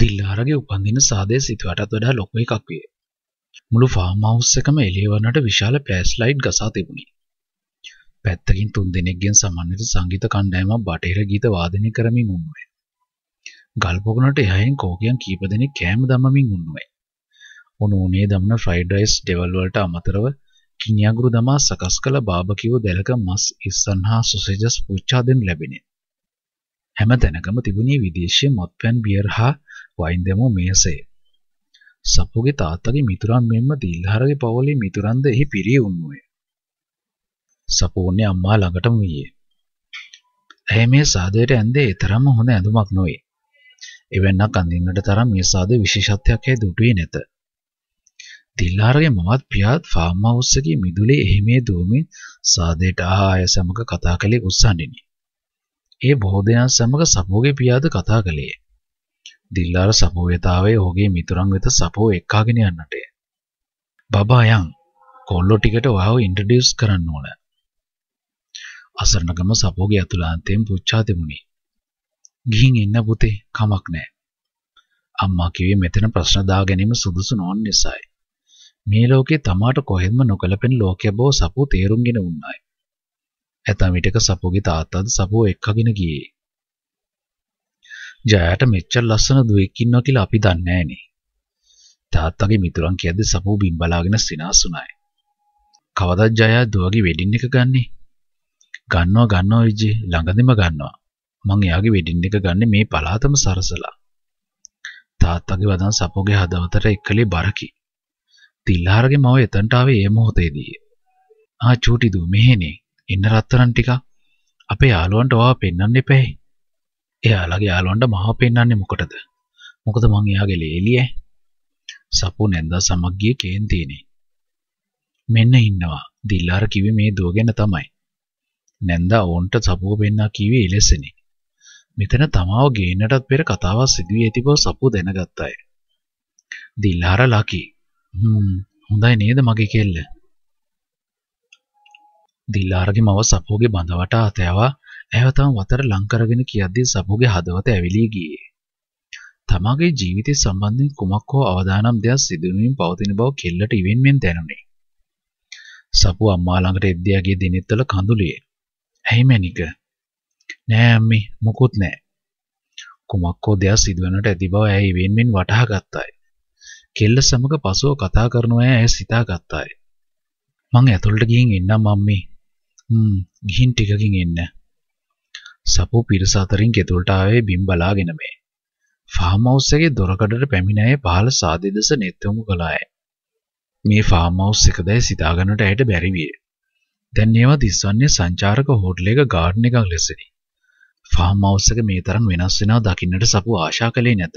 දිල්ලාරගේ උපන්දින සාදය සිතුවටත් වඩා ලොකු එකක් විය. මුළු ෆාම් හවුස් එකම එළිය වන්නට විශාල ෆ්ලෑෂ් ලයිට් ගසා තිබුණි. පැත්තකින් තුන් දෙනෙක්ගෙන් සමන්විත සංගීත කණ්ඩායමක් බටහිර ගීත වාදනය කරමින් උන්නුවේ. ගල් පොකුණට එහායින් කෝකියන් කීප දෙනෙක් කෑම දමමින් උන්නුවේ. උණු උනේ දමන ෆ්‍රයිඩ් රයිස් ඩෙවල් වලට අමතරව කිනියගුරු දමා සකස් කළ බාබකියු දැලක මස් ඉස්සන් හා සොසේජස් පුච්චා දෙනු ලැබිනේ. හැම තැනකම තිබුණේ විදේශීය මත්පැන් බියර් හා වයින්දමෝ මේසේ. සපුගේ තාත්තගේ මිතුරන් මෙන්ම දිල්හරගේ පවුලේ මිතුරන්ද එහි පිරිය උන්නුවේ. සපෝන්නේ අම්මා ළඟටම වීයේ. ඇය මේ සාදයට ඇන්දේ තරම්ම හොඳ ඇඳුමක් නොවේ. එවැන්නක් අඳින්නට තරම් මේ සාදේ විශේෂත්වයක් ඇය දුටුවේ නැත. දිල්හරගේ මවත් පියාත් ෆාම් හවුස් එකේ මිදුලේ එහිමේ දුවමින් සාදයට ආය සමග කතා කළේ උස්සන්ඩිනි. ඒ බොහෝ දෙනා සමග සපෝගේ පියාද කතා කළේ. දිල්ලාර සපෝයතාවේ ඔහුගේ මිතුරන් වෙත සපෝ එක්කාගෙන යන්නටය. බබා යන් කොල්ලෝ ටිකට ඔයාව ඉන්ට්‍රොඩියුස් කරන්න ඕන. අසරණගම සපෝගේ අතුලාන්තයෙන් පුච්චා දෙමුනි. ගිහින් එන්න පුතේ කමක් නැහැ. අම්මා කිව්වේ මෙතන ප්‍රශ්න දා ගැනීම සුදුසු නොවන නිසායි. මේ ලෝකේ තමාට කොහෙන්ම නොකලපෙන ලෝකයක් බව සපෝ තේරුම්ගෙන උන්නායි. ඇතම් විටක සපෝගේ තාත්තාද සපෝ එක්කගෙන ගියේ. ජයාට මෙච්චර ලස්සන දුවෙක් ඉන්නවා කියලා අපි දන්නේ නෑනේ. තාත්තගේ මිතුරන් කියද්දි සමූ බිම් බලාගෙන සිනාස් වුණායි. කවදා ජයා දුවගේ වෙඩින් එක ගන්නෙ? ගන්නවා ගන්නවා විජේ ළඟදිම ගන්නවා. මං එයාගේ වෙඩින් එක ගන්නෙ මේ පලාතම සරසලා. තාත්තගේ වදන් සපෝගේ හදවතට එක්කලේ බරකි. තිල්හාරගේ මව එතනට ආවේ ඒ මොහොතේදී. ආ චූටි දු මෙහෙනේ. එන්න රත්තරන් ටිකක්. අපේ යාළුවන්ට ඔයා පෙන්වන්න එපැයි. එයාලගේ යාළුවන්ට මහා පෙන්නන්නේ මොකටද? මොකද මං එයාගේ ලේලියයි. සපු නැන්දා සමග ගියේ කේන්තිනේ. මෙන්න ඉන්නවා. දිල්ලාර කිව්වේ මේ දුව ගැන තමයි. නැන්දා ඕන්ට සපුව පෙන්නා කිව්වේ ඉලෙසනේ. මෙතන තමාව ගේන්නටත් පෙර කතාවක් සිදුවී ඇති බව සපු දැනගත්තාය. දිල්ලාර ලකි. හ්ම් හොඳයි නේද මගේ කෙල්ල? දිල්ලාරගේ මව සපුගේ බඳ වටා අතෑවා ඇයව තම වතර ලං කරගෙන කියද්දී සමුගේ හදවත ඇවිලී ගියේ. තමාගේ ජීවිතය සම්බන්ධයෙන් කුමක් හෝ අවදානම් දෙයක් සිදුවීමින් පවතින බව කෙල්ලට ඉවෙන්මෙන් දැනුනේ. සපු අම්මා ළඟට එද්දියාගේ දිනෙත්වල කඳුලියේ. "ඇයි මැනික?" "නෑ අම්මේ, මොකුත් නෑ." කුමක් හෝ දෙයක් සිදුවනට ඇති බව ඇය ඉවෙන්මෙන් වටහා ගත්තාය. කෙල්ල සමග පසුව කතා කරනවා ඇය සිතා ගත්තාය. "මං ඇතුළට ගිහින් එන්නම් අම්මේ." "හ්ම්, ගිහින් ටිකකින් එන්න." සපු පිරිස අතරින් ගෙතුලට ආවේ බිම් බලාගෙන මේ. ෆාම් හවුස් එකේ දොරකඩට පැමිණ අය පහළ සාදේ දෙස නෙත් යොමු කළාය. මේ ෆාම් හවුස් එකදැයි සිතාගන්නට ඇයට බැරි විය. දැන් ඒවා දිස්වන්නේ සංචාරක හෝටලයක ගාඩන් එකක් ලෙසනි. ෆාම් හවුස් එක මේ තරම් වෙනස් වෙනවා දකින්නට සපු ආශා කළේ නැත.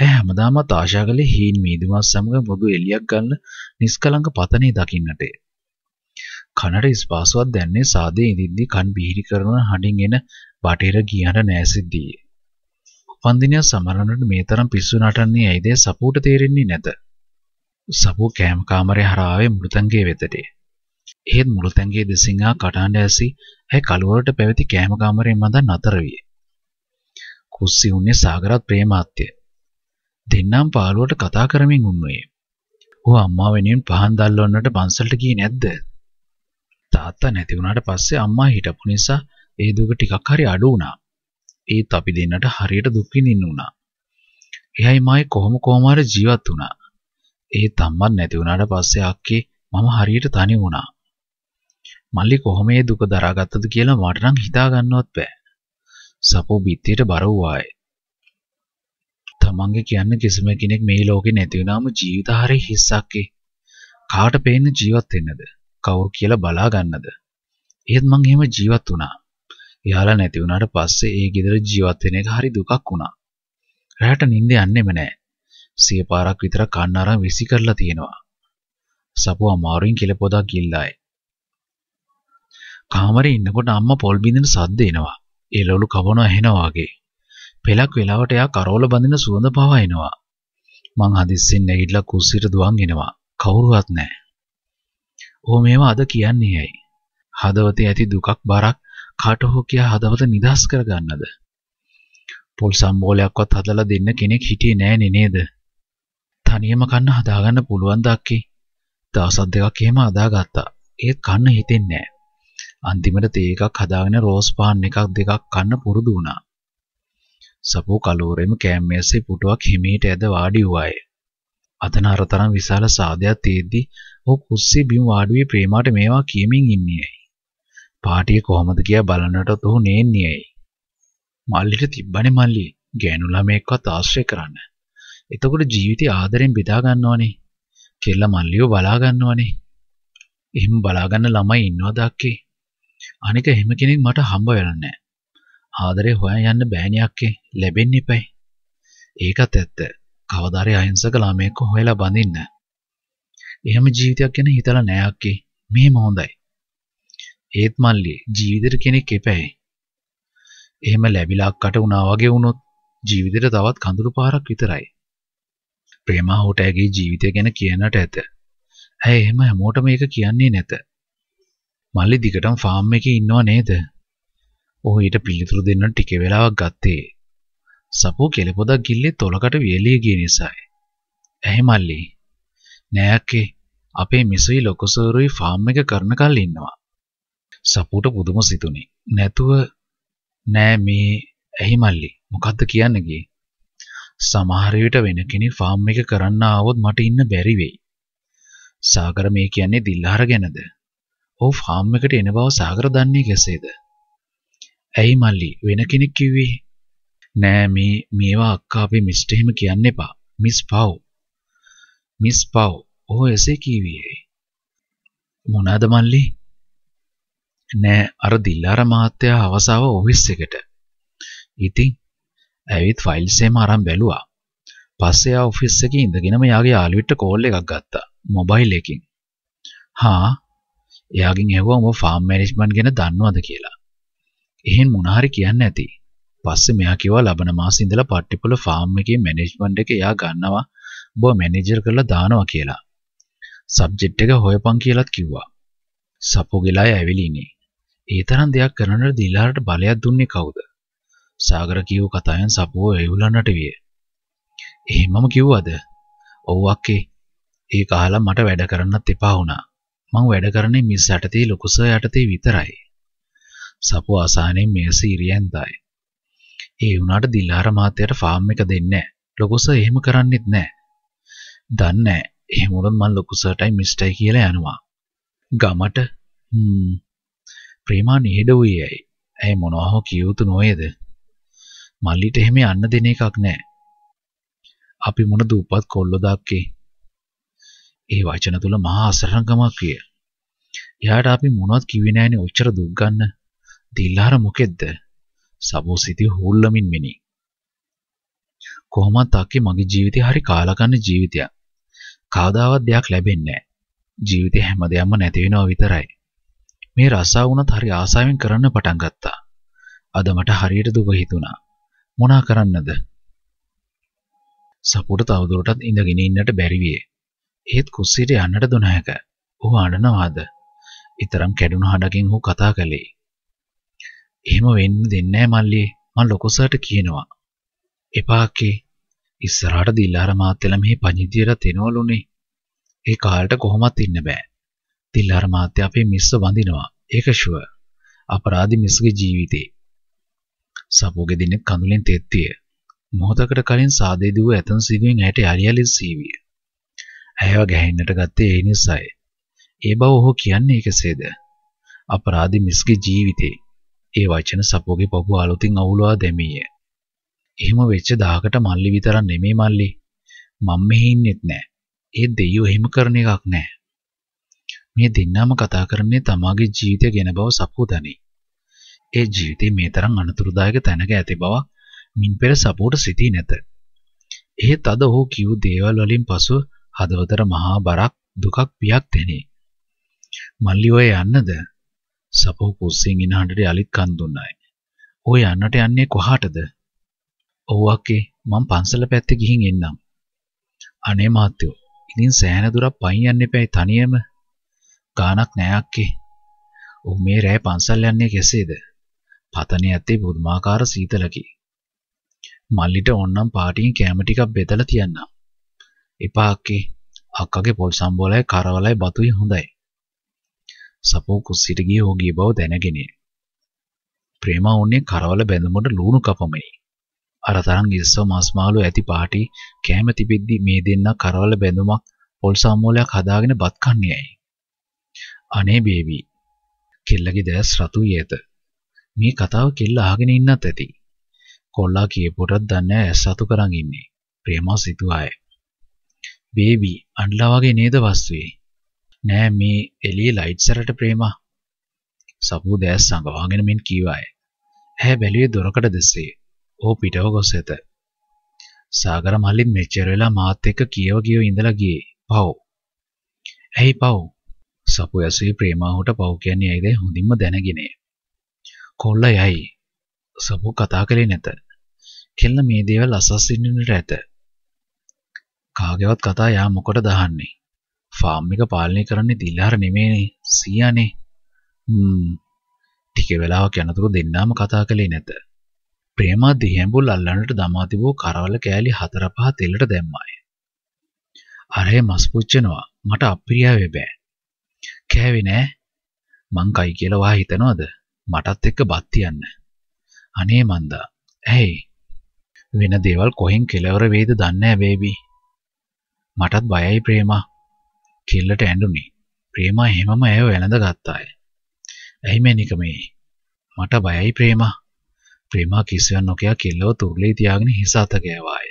ඇය හැමදාමත් ආශා කළේ හීන් මීදුමක් සමග මුදු එළියක් ගන්න නිස්කලංක පතනේ දකින්නටේ. කනට ස්පාසුවක් දැන්නේ සාදේ ඉදින්දි කන් බීරි කරන හඬින් එන බටේර ගියන නෑසිද්දී. උපන්දිනයක් සමරන්නට මේ තරම් පිස්සු නටන්නේ ඇයිද සපූට තේරෙන්නේ නැත. සපූ කෑම කාමරේ හරාවේ මෘතංගේ වෙතට. එහෙත් මෘතංගේ දෙසිංහා කටහඬ ඇසි ඇය කළුවරට පැවති කෑම කාමරේ මඳ නතර විය. කුස්සි උන්නේ සාගරත් ප්‍රේමාත්‍ය. දෙන්නම් පාළුවට කතා කරමින් උන්නුවේ. "ඔව් අම්මා වෙනුවෙන් පහන් දැල්වන්නට පන්සලට ගියේ නැද්ද?" තාත්තා නැති වුණාට පස්සේ අම්මා හිටපු නිසා ඒ දුක ටිකක් හරි අඩු වුණා. ඒත් අපි දෙන්නට හරියට දුක් විඳින්න වුණා. එහයි මායි කොහොම කොහම හරි ජීවත් වුණා. ඒත් අම්මත් නැති වුණාට පස්සේ අක්කේ මම හරියට තනි වුණා. මල්ලි කොහොම මේ දුක දරාගත්තද කියලා මට නම් හිතා ගන්නවත් බෑ. සපෝ බිත්තියට බර වූවාය. තමන්ගේ කියන්නේ කිසිම කෙනෙක් මේ ලෝකේ නැති වුණාම ජීවිත හරි හිස්සක්කේ. කාට පේන්න ජීවත් වෙන්නද? කවුරු කියලා බලා ගන්නද? එහෙත් මං එහෙම ජීවත් වුණා. එයාලා නැති වුණාට පස්සේ ඒ ගෙදර ජීවත් වෙන එක හරි දුකක් වුණා. රැට නිින්ද යන්නෙම නැහැ. සිය පාරක් විතර කන්න අරන් විසි කරලා තියෙනවා. සපුව අමාරුවෙන් කෙලපොදා ගිල්ලායි. කාමරේ ඉන්නකොට අම්මා පොල් බින්දෙන සද්ද එනවා. ඒ ලොලු කවනවා ඇහෙනවා වගේ. පෙලක් වෙලාවට එයා කරෝල බඳින සුවඳ පවා එනවා. මං හදිස්සෙන් නැගිටලා කුස්සියට දුවන් එනවා. කවුරුවත් නැහැ. "ඕ මේවා අද කියන්නේ ඇයි? හදවතේ ඇති දුකක් බරක් කාට හෝ කියා හදවත නිදහස් කරගන්නද? පොල් සම්බෝලයක්වත් හදලා දෙන්න කෙනෙක් හිටියේ නෑනේ නේද? තනියම කන්න හදාගන්න පුළුවන් දක්කේ. දවස් දෙකක් එහෙම හදාගත්තා. ඒත් කන්න හිතෙන්නේ නෑ. අන්තිමට තේ එකක් හදාගෙන රෝස් පාන් එකක් දෙකක් කන්න පුරුදු වුණා. සපෝ කලෝරෙම කෑම් මේසේ පුටුවක් හිමීට ඇද වාඩි වුවාය. අතන අරතරම් විශාල සාදයක් තියෙද්දි ඔහු කුස්සේ බිම් වාඩුවේ ප්‍රේමාට මේවා කියමින් ඉන්නේ. පාටිය කොහොමද කියලා බලනටත් ඔහු නේන්නේ ඇයි. මල්ලිට තිබ්බනේ මල්ලි ගෑනු ළමයෙක්වත් ආශ්‍රය කරන්න. එතකොට ජීවිතය ආදරෙන් බෙදා ගන්නවනේ. කෙල්ල මල්ලිව බලා ගන්නවනේ. එහෙම බලා ගන්න ළමයි ඉන්නවද අක්කේ? අනික එහෙම කෙනෙක් මට හම්බ වෙලා නැහැ. ආදරේ හොයන් යන්න බෑනේ අක්කේ. ලැබෙන්න ඉපයි. ඒකත් ඇත්ත. කවදාරි අහිංසක ළමයෙක්ව හොයලා බඳින්න. එහෙම ජීවිතයක් ගැන හිතලා නෑ අක්කේ. මෙහෙම හොඳයි. ඒත් මල්ලි ජීවිතේට කෙනෙක් එපැයි. එහෙම ලැබිලා අක්කට වුණා වගේ වුණොත් ජීවිතේට තවත් කඳුළු පාරක් විතරයි. ප්‍රේමා හොට ඇගේ ජීවිතය ගැන කියන්නට ඇත. ඇයි එහෙම හැමෝටම මේක කියන්නේ නැත. මල්ලි දිගටම ෆාම් එකේ ඉන්නව නේද? ඔහු ඊට පිළිතුරු දෙන්න ටික වෙලාවක් ගත්තේ. සපෝ කෙලපොදක් ගිල්ලේ තොලකට වියලී ගිය නිසායි. ඇහි මල්ලි නෑකේ අපේ මිසුයි ලොකුසූරුයි ෆාම් එක කරන කල් ඉන්නවා. සපුට පුදුම සිතුනි. නැතුව නෑ මේ ඇහි මල්ලි මොකද්ද කියන්නේ ගියේ? සමහර විට වෙන කෙනෙක් ෆාම් එක කරන්න ආවොත් මට ඉන්න බැරි වෙයි. සාගර මේ කියන්නේ දිල්හාර ගැනද? ඔව් ෆාම් එකට එන බව සාගර දන්නේ කෙසේද? ඇයි මල්ලි වෙන කෙනෙක් කිව්වේ? නෑ මේ මේවා අක්කා අපේ මිස්ට එහෙම කියන්න එපා. මිස් පව්. මිස් පව් ඔහු එසේ කීවියේ. මොනාද මල්ලි? නෑ අර දිල්ලාර මහත්තයා අවසාව ඔෆිස් එකට. ඉතින් ඇවිත් ෆයිල්ස් එහෙම අරන් බැලුවා. පස්සේ ආ ඔෆිස් එකේ ඉඳගෙනම යාගේ යාළුවෙක්ට කෝල් එකක් ගත්තා මොබයිල් එකකින්. හා එයාගෙන් ඇහුවා මො ෆාම් මැනේජ්මන්ට් ගැන දන්නවද කියලා. එහෙන් මොනහරි කියන්න ඇති. පස්සේ මෙයා කිව්වා ලබන මාසේ ඉඳලා පට්ටිපොළ ෆාම් එකේ මැනේජ්මන්ට් එක එයා ගන්නවා උඹ මැනේජර් කරලා දානවා කියලා. සබ්ජෙක්ට් එක හොයපන් කියලාත් කිව්වා. සපෝගෙලා ඇවිලි ඉන්නේ. ඒ තරම් දෙයක් කරන්නට දීලාට බලයක් දුන්නේ කවුද? සාගර කියව කතාවෙන් සපෝ එවුලන්නට විය. එහෙමම කිව්වද? ඔව් අක්කේ. ඒක අහලා මට වැඩ කරන්නත් එපා වුණා. මං වැඩ කරන්නේ මිස් යටතේ ලොකු සර් යටතේ විතරයි. සපෝ අසහනෙන් මේස ඉරියන්දායි. ඒ වුණාට දිලාර මහත්තයාට ෆාම් එක දෙන්නේ නැහැ. ලොකු සර් එහෙම කරන්නෙත් නැහැ. දන්නේ එහෙම වුණොත් මම ලොකු සර්ටයි මිස්ටයි කියලා යනවා. ගමට හ්ම් ප්‍රේමා නිහඬ වූයේ ඇයි? ඇයි මොනවා හෝ කිය යුතු නොවේද? මල්ලිට එහෙම යන්න දෙන එකක් නැහැ. අපි මොන දූපත් කොල්ලෝ දාක්කේ. ඒ වචන තුල මහා අසරණකමක් විය. එයාට අපි මොනවත් කිව්වේ නැහනේ ඔච්චර දුක් ගන්න. දිල්ලාර මොකෙද්ද? සබෝසිතේ හූල්ලමින් මිනි. කොහොමත් අක්කේ මගේ ජීවිතේ හරි කාලකන්න ජීවිතයක්. කවදාවත් දෙයක් ලැබෙන්නේ නැහැ ජීවිතේ හැම දෙයක්ම නැති වෙනවා විතරයි මේ රසාව උනත් හරි ආසාවෙන් කරන්න පටන් ගත්තා අද මට හරියට දුක හිතුණා මොනා කරන්නද සපුට තවදුරටත් ඉඳගෙන ඉන්නට බැරි විය ඒත් කුස්සියට යන්නට දුන හැක ඔහු අඬනවාද ඊතරම් කැඩුණු හඬකින් ඔහු කතා කළේ එහෙම වෙන්න දෙන්නේ නැහැ මල්ලී මම ලොකු සර්ට කියනවා එපාකේ ඉස්සරහට දිල්ලාර මාත්‍යලා මෙහි පණිවිඩයට තෙනවලුනේ. ඒ කාලයට කොහොමත් ඉන්න බෑ. දිල්ලාර මාත්‍ය අපේ මිස්ස වඳිනවා. ඒක ෂුවර්. අපරාධි මිස්ගේ ජීවිතේ. සබෝගේ දිනේ කඳුලෙන් තෙත්තිය. මොහොතකට කලින් සාදේ දුව ඇතන් සිගුවෙන් ඇයට යලියලි සීවිය. ඇයව ගැහෙන්නට ගත්තේ ඒ නිසයි. ඒ බව ඔහු කියන්නේ ඒකසේද? අපරාධි මිස්ගේ ජීවිතේ. ඒ වචන සබෝගේ පපුව අලුතින් අවුලවා දැමීය. එහෙම වෙච්ච දහකට මල්ලි විතරක් නෙමේ මල්ලි. මම මෙහි ඉන්නෙත් නෑ. ඒ දෙයියෝ එහෙම කරන එකක් නෑ. මේ දෙන්නාම කතා කරන්නේ තමාගේ ජීවිතය ගැන බව සපුදනි. ඒ ජීවිතේ මේ තරම් අනතුරුදායක තැනක ඇති බව මින් පෙර සපුවට සිතී නැත. එහෙත් අද ඔහු කිව් දේවල් වලින් පසු හදවතට මහා බරක් දුකක් පියක් දැනේ. මල්ලි ඔය යන්නද? සපුව කුස්සින් ඉනහඬට යලිත් කන් දුන්නයි. ඔය යන්නට යන්නේ කොහාටද? ඔව් අක්කේ මං පන්සල පැත්තේ ගිහින් එන්නම්. අනේ මහත්තයෝ ඉතින් සෑහෙන දුරක් පයින් යන්න එපැයි තනියම. ගානක් නෑ අක්කේ. ඔව් මේ රෑ පන්සල් යන්නේ කෙසේද? පතනේ ඇත්තේ බුදුමාකාර සීතලකි. මල්ලිට ඕන්නම් පාටියෙන් කැම ටිකක් බෙදලා තියන්නම්. එපා අක්කේ. අක්කගේ පොල් සම්බෝලයි කරවලයි බතුයි හොඳයි. සපෝ කුස්සිට ගිය ඕගී බව දැනගෙන. ප්‍රේමා උන්නේ කරවල බැඳමුට ලුණු කපමනේ. අර තරම් ඉස්සව මස් මාළු ඇති පාටි කෑම තිබෙද්දි මේ දෙන්න කරවල බැඳුමක් පොල් සම්මෝලයක් හදාගෙන බත් කන්නේයි. අනේ බේබි. කෙල්ලගේ දැස් රතුයි ඇත. මේ කතාව කෙල්ල අහගෙන ඉන්නත් ඇති. කොල්ලා කියපොටත් දන්නේ ඇස් සතු කරන් ඉන්නේ. ප්‍රේමා සිතුවාය. බේබි අඬලා වගේ නේද වස්තුවේ? නෑ මේ එළියේ ලයිට්ස් වලට ප්‍රේමා. සබු දැස් සංගවාගෙන මෙන් කීවාය. ඇහැ බැලුවේ දොරකඩ දෙසේ. ඔහු පිටව ගොස් ඇත. සාගර මල්ලිත් මෙච්චර වෙලා මාත් එක්ක කියව කියව ඉඳලා ගියේ. පව්. ඇයි පව්? සපු ඇසී ප්‍රේමාහුට පව් කියන්නේ ඇයිද හොඳින්ම දැනගිනේ. කොල්ලා යයි. සපු කතා කළේ නැත. කෙල්ල මේ දේවල් අසස්සින්නට ඇත. කාගේවත් කතා යා මොකට දහන්නේ? ෆාම් එක පාලනය කරන්නේ දිල්හර නෙමෙයිනේ සීයානේ. හ්ම්. ටික වෙලාවක් යනතුරු දෙන්නාම කතා කළේ නැත. ප්‍රේමා දිහැඹුල් අල්ලන්නට දමා තිබූ කරවල කෑලි හතර පහ තෙලට දැම්මාය. අරේ මස් පුච්චනවා. මට අප්‍රිය වෙ බෑ. කෑවේ නෑ. මං කයි කියලා වා හිතනවද? මටත් එක්ක බත් තියන්න. අනේ මන්දා. ඇයි? වෙන දේවල් කොහෙන් කෙලවර වෙයිද දන්නේ නෑ බේබි. මටත් බයයි ප්‍රේමා. කෙල්ලට ඇඬුනි. ප්‍රේමා එහෙමම ඇයව වැළඳ ගත්තාය. ඇයි මේ නිකමේ? මට බයයි ප්‍රේමා. ප්‍රේමා කිසිවක් නොකිය කෙල්ලව තුරලේ තියාගෙන හිස අත ගෑවාය.